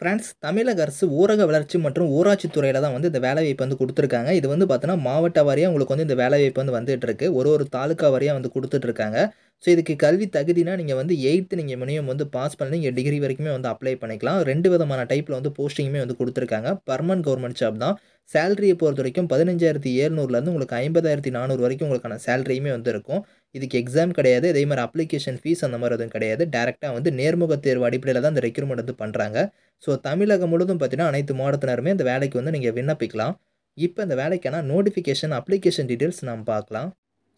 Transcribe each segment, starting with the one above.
France தமிழக அரசு ஊரக வளர்ச்சி மற்றும் ஊராட்சி துறையில் தான் வந்து இந்த வேலைவாய்ப்பு வந்து கொடுத்துருக்காங்க இது வந்து பார்த்தோன்னா மாவட்ட வாரியாக உங்களுக்கு வந்து இந்த வேலைவாய்ப்பு வந்து இருக்கு ஒரு ஒரு தாலுக்கா வாரியாக வந்து கொடுத்துட்ருக்காங்க ஸோ இதுக்கு கல்வி தகுதினா நீங்கள் வந்து எயித்து நீங்கள் மினிமம் வந்து பாஸ் பண்ணி நீங்கள் டிகிரி வரைக்குமே வந்து அப்ளை பண்ணிக்கலாம் ரெண்டு விதமான டைப்பில் வந்து போஸ்டிங்குமே வந்து கொடுத்துருக்காங்க பர்மனன்ட் கவர்மெண்ட் ஜாப் தான் சேலரியை பொறுத்த வரைக்கும் பதினஞ்சாயிரத்தி ஏழ்நூறுலேருந்து உங்களுக்கு ஐம்பதாயிரத்தி நானூறு வரைக்கும் உங்களுக்கான சேலரியுமே வந்து இருக்கும் இதுக்கு எக்ஸாம் கிடையாது இதே மாதிரி அப்ளிகேஷன் ஃபீஸ் அந்த மாதிரி எதுவும் கிடையாது டேரெக்டாக வந்து நேர்முக தேர்வு அடிப்படையில் தான் இந்த ரெக்ரூட்மெண்ட் வந்து பண்ணுறாங்க ஸோ தமிழகம் முழுவதும் பார்த்தீங்கன்னா அனைத்து மாவட்டத்தினருமே இந்த வேலைக்கு வந்து நீங்கள் விண்ணப்பிக்கலாம் இப்போ இந்த வேலைக்கான நோட்டிஃபிகேஷன் அப்ளிகேஷன் டீட்டெயில்ஸ் நாம் பார்க்கலாம்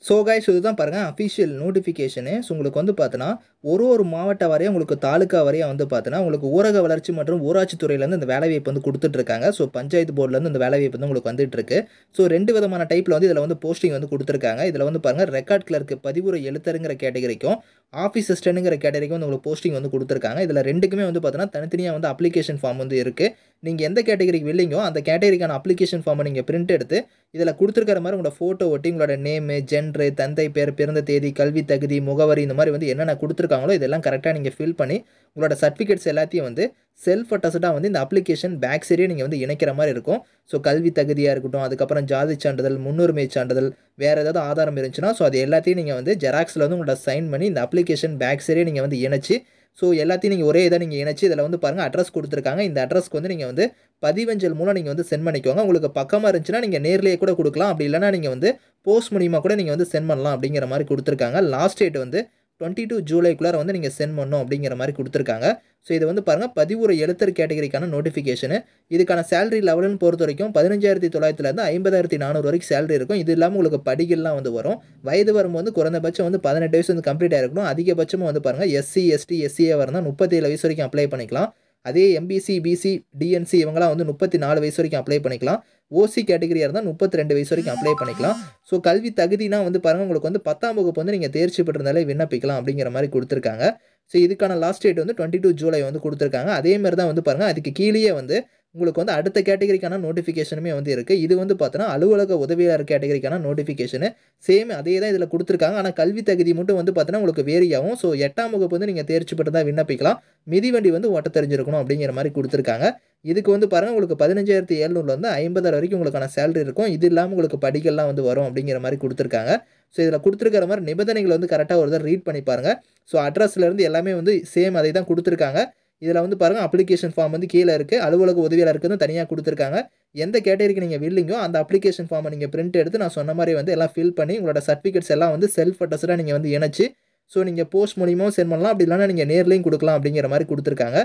ஸோ கைஸ் இதுதான் பாருங்கள் அஃபிஷியல் நோட்டிஃபிகேஷனு ஸோ உங்களுக்கு வந்து பார்த்தோன்னா ஒரு ஒரு மாவட்ட வரையும் உங்களுக்கு தாலுக்கா வரையும் வந்து பார்த்தோன்னா உங்களுக்கு ஊரக வளர்ச்சி மற்றும் ஊராட்சித்துறையிலேருந்து இந்த வேலைவாய்ப்பு வந்து கொடுத்துட்ருக்காங்க ஸோ பஞ்சாயத்து போர்டிலேருந்து இந்த வேலைவாய்ப்பு வந்து உங்களுக்கு வந்துட்டுருக்கு ஸோ ரெண்டு விதமான டைப்பில் வந்து இதில் வந்து போஸ்டிங் வந்து கொடுத்துருக்காங்க இதில் வந்து பாருங்கள் ரெக்கார்ட் கிளர்க்கு பதிவுரை எழுத்தருங்கிற கேட்டகரிக்கும் ஆஃபீஸ் அசிஸ்டன்ட்டுங்கிற கேட்டகரிக்கும் வந்து உங்களுக்கு போஸ்டிங் வந்து கொடுத்துருக்காங்க இதில் ரெண்டுக்குமே வந்து பார்த்தோன்னா தனித்தனியாக வந்து அப்ளிகேஷன் ஃபார்ம் வந்து இருக்குது நீங்கள் எந்த கேட்டகரிக்கு வில்லிங்கோ அந்த கேட்டகரிக்கான அப்ளிகேஷன் ஃபார்மை நீங்கள் பிரிண்ட் எடுத்து இதில் கொடுத்துருக்கிற மாதிரி உங்களோட ஃபோட்டோ ஒட்டி உங்களோட நேமு ஜென்ரு தந்தை பேர் பிறந்த தேதி கல்வி தகுதி முகவரி இந்த மாதிரி வந்து என்னென்ன கொடுத்துருக்காங்களோ இதெல்லாம் கரெக்டாக நீங்கள் ஃபில் பண்ணி உங்களோட சர்டிஃபிகேட்ஸ் எல்லாத்தையும் வந்து செல்ஃப் அட்டஸ்டாக வந்து இந்த அப்ளிகேஷன் பேக் சைடே நீங்கள் வந்து இணைக்கிற மாதிரி இருக்கும் ஸோ கல்வி தகுதியாக இருக்கட்டும் அதுக்கப்புறம் ஜாதி சான்றிதழ் முன்னுரிமை சான்றிதழ் வேறு ஏதாவது ஆதாரம் இருந்துச்சுன்னா ஸோ அது எல்லாத்தையும் நீங்கள் வந்து ஜெராக்ஸில் வந்து உங்களோட சைன் பண்ணி இந்த அப்ளிகேஷன் பேக் சைடே நீங்கள் வந்து இணைச்சி ஸோ எல்லாத்தையும் நீங்கள் ஒரே இதாக நீங்கள் இணைச்சி இதில் வந்து பாருங்கள் அட்ரஸ் கொடுத்துருக்காங்க இந்த அட்ரஸ்க்கு வந்து நீங்கள் வந்து பதிவஞ்சல் மூலம் நீங்கள் வந்து சென்ட் பண்ணிக்கோங்க உங்களுக்கு பக்கமாக இருந்துச்சுன்னா நீங்கள் நேர்லேயே கூட கொடுக்கலாம் அப்படி இல்லைனா நீங்கள் வந்து போஸ்ட் மூலியமாக கூட நீங்கள் வந்து சென்ட் பண்ணலாம் அப்படிங்கிற மாதிரி கொடுத்துருக்காங்க லாஸ்ட் டேட் வந்து டுவெண்ட்டி டூ ஜூலைக்குள்ளார வந்து நீங்கள் சென்ட் பண்ணணும் அப்படிங்கிற மாதிரி கொடுத்துருக்காங்க ஸோ இது வந்து பாருங்கள் பதிவுரை எழுத்தர் கேட்டகரிக்கான நோட்டிஃபிகேஷனு இதுக்கான சேலரி லெவலுன்னு பொறுத்த வரைக்கும் பதினஞ்சாயிரத்தி தொள்ளாயிரத்துலேருந்து ஐம்பதாயிரத்தி நானூறு வரைக்கும் சேலரி இருக்கும் இது இல்லாமல் உங்களுக்கு படிகள்லாம் வந்து வரும் வயது வரும்போது குறைந்தபட்சம் வந்து பதினெட்டு வயசு வந்து கம்ப்ளீட் ஆகிருக்கணும் அதிகபட்சமாக வந்து பாருங்கள் எஸ்சி எஸ்டி எஸ்சியாக வரணும் முப்பத்தேழு வயசு வரைக்கும் அப்ளை பண்ணிக்கலாம் அதே எம்பிசி பிசி டிஎன்சி இவங்களாம் வந்து முப்பத்தி நாலு வயசு வரைக்கும் அப்ளை பண்ணிக்கலாம் ஓசி கேட்டகரியாக இருந்தால் முப்பத்தி ரெண்டு வயசு வரைக்கும் அப்ளை பண்ணிக்கலாம் ஸோ கல்வி தகுதினா வந்து பாருங்கள் உங்களுக்கு வந்து பத்தாம் வகுப்பு வந்து நீங்கள் தேர்ச்சி பெற்றிருந்தாலே விண்ணப்பிக்கலாம் அப்படிங்கிற மாதிரி கொடுத்துருக்காங்க ஸோ இதுக்கான லாஸ்ட் டேட் வந்து டுவெண்ட்டி டூ ஜூலை வந்து கொடுத்துருக்காங்க அதேமாதிரி தான் வந்து பாருங்கள் அதுக்கு கீழேயே வந்து உங்களுக்கு வந்து அடுத்த கேட்டகரிக்கான நோட்டிஃபிகேஷனுமே வந்து இருக்குது இது வந்து பார்த்தோன்னா அலுவலக உதவியாளர் கேட்டகரிக்கான நோட்டிஃபிகேஷனு சேம் அதே தான் இதில் கொடுத்துருக்காங்க ஆனால் கல்வி தகுதி மட்டும் வந்து பார்த்தோன்னா உங்களுக்கு வேரியாகும் ஸோ எட்டாம் வகுப்பு வந்து நீங்கள் தேர்ச்சி பெற்று தான் விண்ணப்பிக்கலாம் மிதிவண்டி வந்து ஓட்ட தெரிஞ்சிருக்கணும் அப்படிங்கிற மாதிரி கொடுத்துருக்காங்க இதுக்கு வந்து பாருங்கள் உங்களுக்கு பதினஞ்சாயிரத்தி வந்து ஐம்பதாயிரம் வரைக்கும் உங்களுக்கான சேலரி இருக்கும் இது இல்லாமல் உங்களுக்கு படிகள்லாம் வந்து வரும் அப்படிங்கிற மாதிரி கொடுத்துருக்காங்க ஸோ இதில் கொடுத்துருக்கிற மாதிரி நிபந்தனைகளை வந்து கரெக்டாக ஒரு தான் ரீட் பண்ணி பாருங்கள் ஸோ அட்ரஸ்லேருந்து எல்லாமே வந்து சேம் அதை தான் கொடுத்துருக்காங்க இதில் வந்து பாருங்கள் அப்ளிகேஷன் ஃபார்ம் வந்து கீழே இருக்குது அலுவலக இருக்குதுன்னு தனியாக கொடுத்துருக்காங்க எந்த கேட்டகரிக்கு நீங்கள் வில்லிங்கோ அந்த அப்ளிகேஷன் ஃபார்மை நீங்கள் பிரிண்ட் எடுத்து நான் சொன்ன மாதிரி வந்து எல்லாம் ஃபில் பண்ணி உங்களோட சர்டிஃபிகேட்ஸ் எல்லாம் வந்து செல்ஃப் அட்டஸ்டாக நீங்கள் வந்து இணைச்சு ஸோ நீங்கள் போஸ்ட் மூலியமாகவும் சென்ட் பண்ணலாம் அப்படி இல்லைனா நீங்கள் நேர்லேயும் கொடுக்கலாம் அப்படிங்கிற மாதிரி கொடுத்துருக்காங்க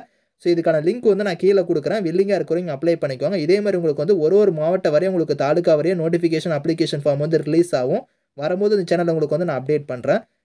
ஸோ இதுக்கான லிங்க் வந்து நான் கீழே கொடுக்குறேன் வில்லிங்காக இருக்கிறவங்க அப்ளை பண்ணிக்கோங்க இதே மாதிரி உங்களுக்கு வந்து ஒரு ஒரு மாவட்ட வரையும் உங்களுக்கு தாலுக்கா வரையும் நோட்டிஃபிகேஷன் அப்ளிகேஷன் ஃபார்ம் வந்து ரிலீஸ் ஆகும் வரும்போது இந்த சேனல் உங்களுக்கு வந்து நான் அப்டேட் பண்ணுறேன்